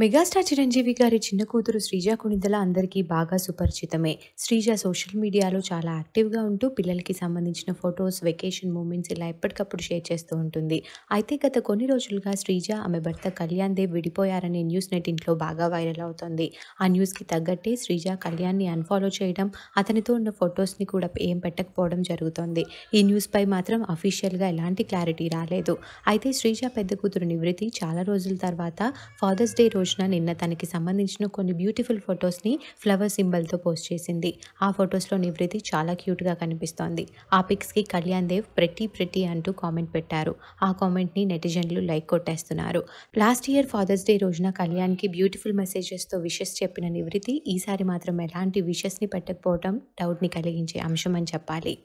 megastar Chiranjeevi గారి చిన్న కూతురు శ్రీజ కొణిదల అందరికీ బాగా సుపరిచితమే శ్రీజ సోషల్ మీడియాలో చాలా యాక్టివ్గా ఉంటూ పిల్లలకి సంబంధించిన ఫొటోస్ వెకేషన్ మూమెంట్స్ ఇలా ఎప్పటికప్పుడు షేర్ చేస్తూ ఉంటుంది అయితే గత కొన్ని రోజులుగా శ్రీజ ఆమె భర్త కళ్యాణ్ దేవ్ విడిపోయారనే న్యూస్ నెట్ ఇంట్లో బాగా వైరల్ అవుతుంది ఆ న్యూస్కి తగ్గట్టే శ్రీజ కళ్యాణ్ని అన్ఫాలో చేయడం అతనితో ఉన్న ఫొటోస్ని కూడా ఏం పెట్టకపోవడం జరుగుతోంది ఈ న్యూస్పై మాత్రం అఫీషియల్గా ఎలాంటి క్లారిటీ రాలేదు అయితే శ్రీజ పెద్ద కూతురు నివృత్తి చాలా రోజుల తర్వాత ఫాదర్స్ డే రోజు కృష్ణ నిన్న తనకి సంబంధించిన కొన్ని బ్యూటిఫుల్ ఫొటోస్ని ఫ్లవర్ సింబల్తో పోస్ట్ చేసింది ఆ ఫొటోస్లో నివృత్తి చాలా క్యూట్గా కనిపిస్తోంది ఆ పిక్స్కి కళ్యాణ్ దేవ్ ప్రతి ప్రతి అంటూ కామెంట్ పెట్టారు ఆ కామెంట్ని నెటిజన్లు లైక్ కొట్టేస్తున్నారు లాస్ట్ ఇయర్ ఫాదర్స్ డే రోజున కళ్యాణ్కి బ్యూటిఫుల్ మెసేజెస్తో విషెస్ చెప్పిన నివృత్తి ఈసారి మాత్రం ఎలాంటి విషెస్ని పెట్టకపోవడం డౌట్ని కలిగించే అంశం అని చెప్పాలి